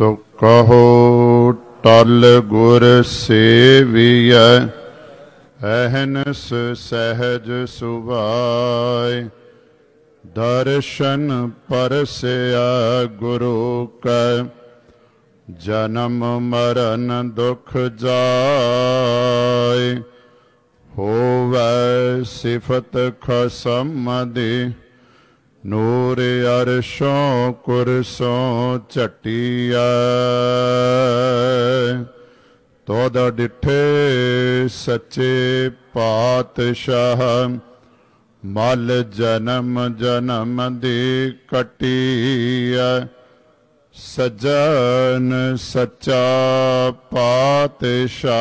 ਸੋ ਕਹੋ ਟਲ ਗੁਰ ਸੇਵੀਐ ਅਹਨਸ ਸਹਿਜ ਸੁਭਾਈ ਦਰਸ਼ਨ ਪਰਸਿਆ ਗੁਰੂ ਕੈ ਜਨਮ ਮਰਨ ਦੁਖ ਜਾਏ ਹੋਵੈ ਸਿਫਤ ਖਸਮ ਦੇ ਨੂਰ ਅਰਸ਼ੋਂ ਕੁਰਸੋਂ ਝਟਿਆ ਤੋਦ ਡਿਠੇ ਸੱਚੇ ਪਾਤਸ਼ਾਹ ਮਲ ਜਨਮ ਜਨਮ ਦੀ ਕਟਿਆ ਸਜਨ ਸੱਚਾ ਪਾਤਸ਼ਾਹ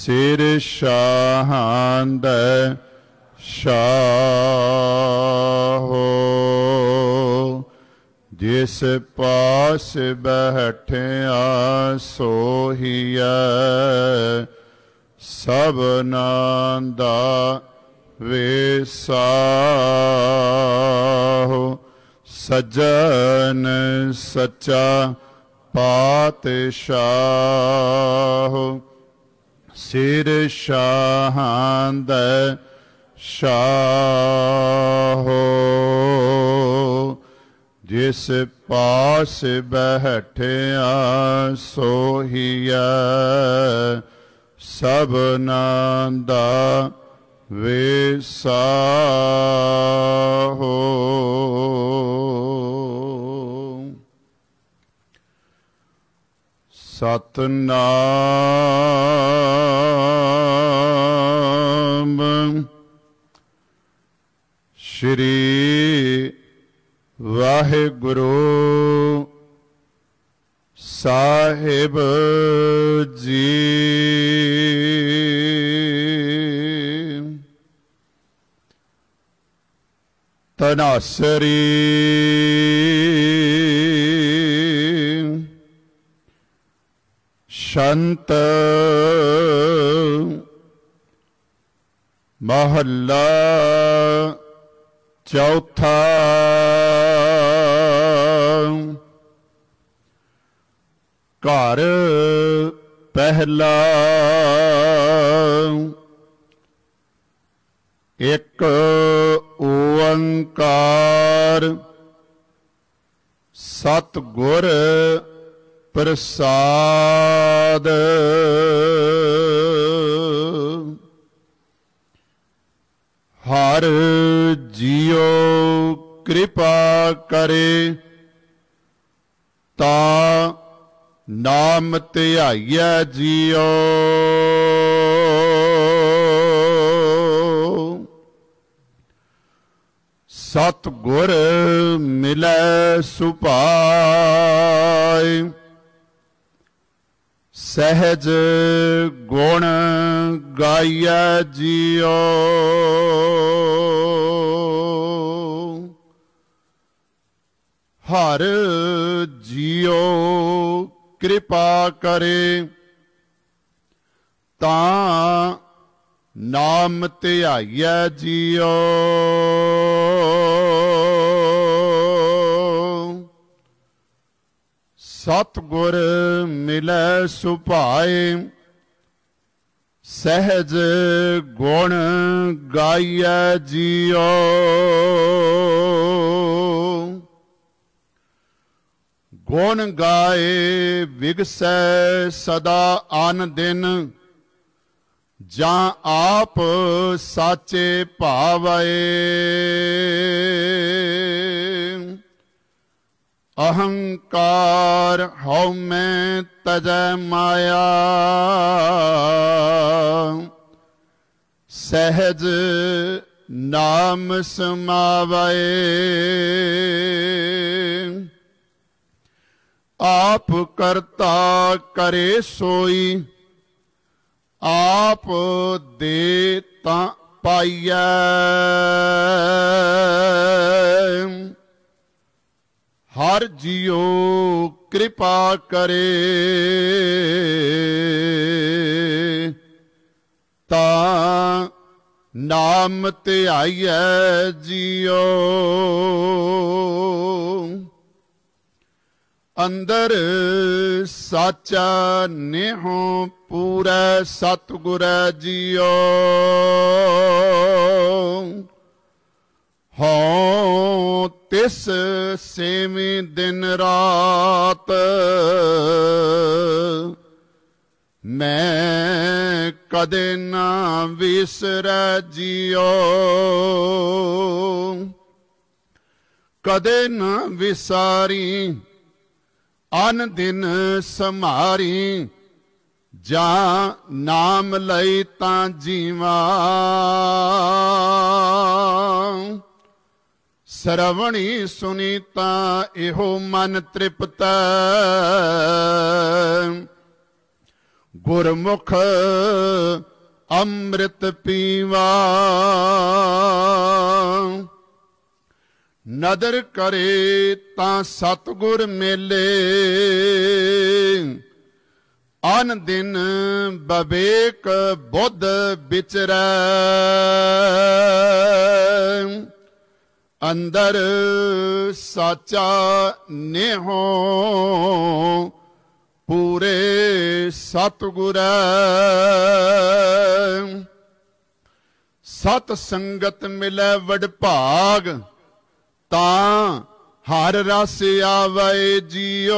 ਸਿਰ ਸ਼ਾਹਾਂ ਦੇ ਸ਼ਾਹੋ ਜਿਸ ਪਾਸ ਬਹਿਠਿਆ ਸੋਹੀਐ ਸਭਨਾਂ ਦਾ ਵੇਸਾਹੋ ਸਜਨ ਸੱਚਾ ਪਾਤਸ਼ਾਹ ਸਿਰ ਸ਼ਾਹਾਂ ਦਾ ਸ਼ਾਹੋ ਜਿਸ ਪਾਸ ਬਹਿਠਿਆ ਸੋਹੀਐ ਸਭਨਾਂ ਦਾ ਵੇਸਾਹੋ ਸਤਨਾਮ ਸ਼੍ਰੀ ਵਾਹਿਗੁਰੂ ਸਾਹਿਬ ਜੀ ਤਨਸਰੀ ਸ਼ੰਤ ਮਹੱਲਾ ਚੌਥਾ ਘਰ ਪਹਿਲਾ ਇੱਕ ਓੰਕਾਰ ਸਤ ਗੁਰ ਪ੍ਰਸਾਦ ਹਰ ਜੀ ਕਿਰਪਾ ਕਰੇ ਤਾ ਨਾਮ ਧਿਆਈਐ ਜੀਉ ਸਤ ਗੁਰ ਮਿਲੈ ਸੁਭਾਈ ਸਹਿਜ ਗੁਣ ਗਾਈਐ ਜੀਉ ਹਰ ਜੀਉ ਕਿਰਪਾ ਕਰੇ ਤਾਂ ਨਾਮ ਧਿਆਈਐ ਜੀਉ ਸਤ ਗੁਰ ਮਿਲੈ ਸੁਭਾਏ ਸਹਿਜ ਗੁਣ ਗਾਈਐ ਜੀਉ ਗੁਣ ਗਾਏ ਵਿਗਸੈ ਸਦਾ ਆਨ ਦਿਨ ਜਾਂ ਆਪ ਸਾਚੇ ਭਾਵਏ ਅਹੰਕਾਰ ਹਉ ਮੈਂ ਤਜੈ ਮਾਇਆ ਸਹਿਜ ਨਾਮ ਸਮਾਵੈ ਆਪ ਕਰਤਾ ਕਰੇ ਸੋਈ ਆਪ ਦੇ ਤਾਂ ਪਾਈਐ ਹਰ ਜਿਉ ਕਿਰਪਾ ਕਰੇ ਤਾਂ ਨਾਮ ਧਿਆਈਐ ਜਿਉ ਅੰਦਰ ਸਾਚਾ ਨਿਹੋ ਪੂਰੈ ਸਤਗੁਰ ਜੀਓ ਹਉ ਤਿਸ ਸੇਵੇਂ ਦਿਨ ਰਾਤ ਮੈਂ ਕਦੇ ਨਾ ਵਿਸਰੈ ਜੀਓ ਕਦੇ ਨਾ ਵਿਸਾਰੀ ਅਨ ਦਿਨ ਸਮਾਰੀ ਜਾ ਨਾਮ ਲਈ ਤਾਂ ਜੀਵਾ ਸਰਵਣੀ ਸੁਨੀ ਤਾਂ ਇਹੋ ਮਨ ਤ੍ਰਿਪਤ ਗੁਰਮੁਖ ਅੰਮ੍ਰਿਤ ਪੀਵਾ ਨਦਰ ਕਰੇ ਤਾਂ ਸਤਗੁਰ ਮੇਲੇ ਅਨ ਦਿਨ ਬਵੇਕ ਬੁੱਧ ਵਿਚਰੈ ਅੰਦਰ ਸਾਚਾ ਨਿਹੋ ਪੂਰੇ ਸਤਗੁਰੈ ਸਤ ਸੰਗਤ ਮਿਲੈ ਵਡ ਭਾਗ ਤਾਂ ਹਰ ਰਸ ਆਵੇ ਜਿਉ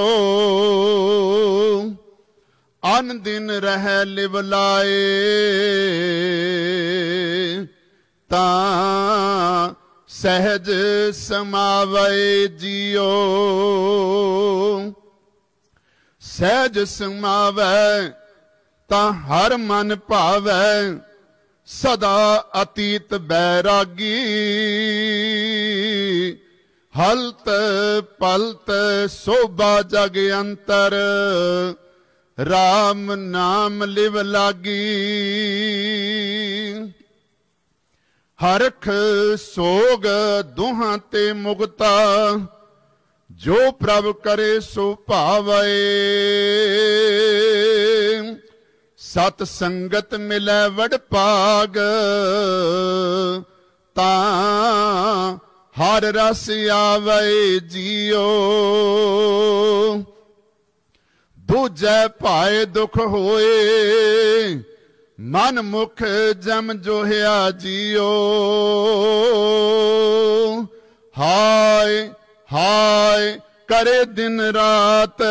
ਅਨ ਦਿਨ ਰਹਿ ਲਿਵ ਲਾਏ ਤਾਂ ਸਹਿਜ ਸਮਾਵੇ ਜਿਉ ਸਹਿਜ ਸਮਾਵੇ ਤਾਂ ਹਰ ਮਨ ਭਾਵੇ ਸਦਾ ਅਤੀਤ ਬੈਰਾਗੀ ਹਲਤ ਪਲਤ ਸੋਭਾ ਜਗ ਅੰਤਰ RAM ਨਾਮ ਲਿਵ ਲਾਗੀ ਹਰਖ ਸੋਗ ਦੁਹਾਂ ਤੇ ਮੁਗਤਾ ਜੋ ਪ੍ਰਭ ਕਰੇ ਸੋ ਭਾਵੈ ਸਤ ਸੰਗਤ ਮਿਲੈ ਵਡ ਪਾਗ ਤਾਂ ਹਰ ਰਸ ਆਵੇ ਜੀਓ ਬੁਝੈ ਭਾਏ ਦੁਖ ਹੋਏ ਮਨ ਮੁਖ ਜਮ ਜੋਹਿਆ ਜੀਓ ਹਾਏ ਹਾਏ ਕਰੇ ਦਿਨ ਰਾਤ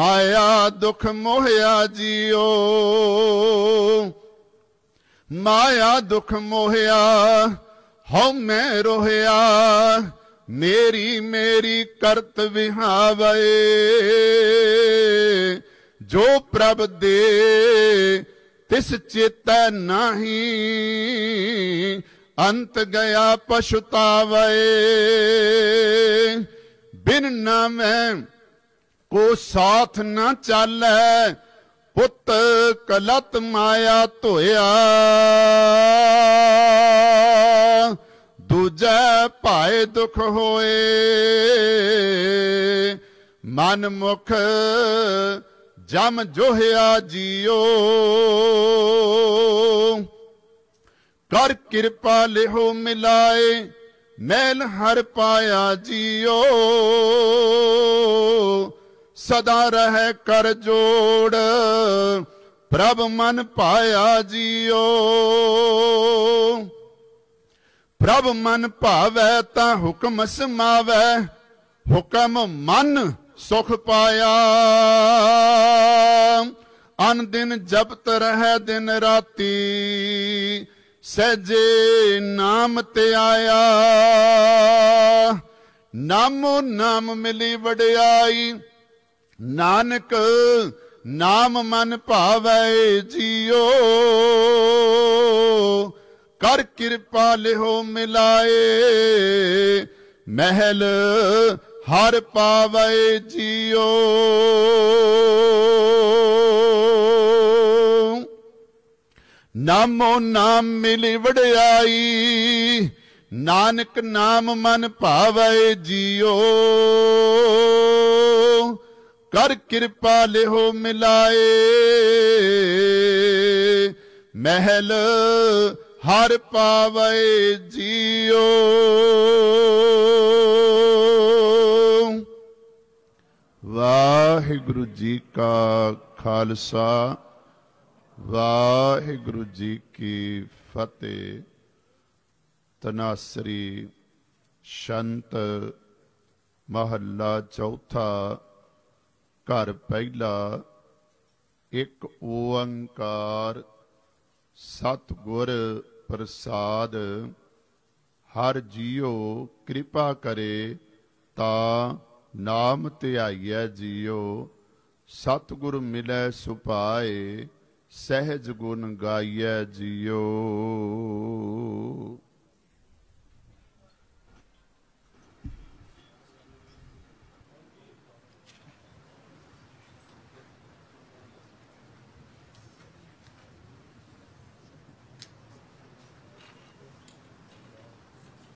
ਮਾਇਆ ਦੁਖ ਮੋਹਿਆ ਜੀਓ ਮਾਇਆ ਦੁਖ ਮੋਹਿਆ ਹਉ ਮੈਂ ਰੋਹਿਆ ਮੇਰੀ ਮੇਰੀ ਕਰਤ ਵਿਹਾਵੇ ਜੋ ਪ੍ਰਭ ਦੇ ਤਿਸ ਚੇਤਾ ਨਹੀਂ ਅੰਤ ਗਿਆ ਪਛਤਾਵੇ ਬਿਨ ਨਾਮੈ ਕੋ ਸਾਥ ਨਾ ਚਾਲੈ ਪੁੱਤ ਕਲਤ ਮਾਇਆ ਧੋਇਆ ਦੂਜੈ ਭਾਏ ਦੁਖ ਹੋਏ ਮਨ ਮੁਖ ਜਮ ਜੋਹਿਆ ਜੀਓ ਕਰ ਕਿਰਪਾ ਲਿਹੋ ਮਿਲਾਏ ਮੈਲ ਹਰ ਪਾਇਆ ਜੀਓ ਸਦਾ ਰਹੇ ਕਰ ਜੋੜ ਪ੍ਰਭ ਮਨ ਪਾਇਆ ਜੀਓ ਪ੍ਰਭ ਮਨ ਭਾਵੈ ਤਾਂ ਹੁਕਮ ਸਮਾਵੈ ਹੁਕਮ ਮਨ ਸੁਖ ਪਾਇਆ ਅਨ ਦਿਨ ਜਪਤ ਰਹੇ ਦਿਨ ਰਾਤੀ ਸਜੇ ਨਾਮ ਤੇ ਆਇਆ ਨਾਮੋ ਨਾਮ ਮਿਲੀ ਵਡਿਆਈ ਨਾਨਕ ਨਾਮ ਮਨ ਭਾਵੈ ਜੀਓ ਕਰ ਕਿਰਪਾ ਲਿਹੋ ਮਿਲਾਏ ਮਹਿਲ ਹਰ ਪਾਵੈ ਜੀਓ ਨਾਮੋ ਨਾਮ ਮਿਲਿ ਵਡਿਆਈ ਨਾਨਕ ਨਾਮ ਮਨ ਭਾਵੈ ਜੀਓ ਕਰ ਕਿਰਪਾ ਲਿਹੋ ਮਿਲਾਏ ਮਹਿਲ ਹਰ ਪਾਵੇ ਜੀਉ ਵਾਹਿਗੁਰੂ ਜੀ ਕਾ ਖਾਲਸਾ ਵਾਹਿਗੁਰੂ ਜੀ ਕੀ ਫਤਿਹ ਤਨਾਸਰੀ ਸ਼ੰਤ ਮਹੱਲਾ ਚੌਥਾ ਘਰ ਪਹਿਲਾ ਇੱਕ ਓੰਕਾਰ ਸਤ ਗੁਰ ਪ੍ਰਸਾਦ ਹਰ ਜੀਉ ਕਿਰਪਾ ਕਰੇ ਤਾ ਨਾਮ ਧਿਆਈਐ ਜੀਉ ਸਤ ਗੁਰ ਮਿਲੈ ਸੁਪਾਏ ਸਹਿਜ ਗੁਣ ਗਾਈਐ ਜੀਉ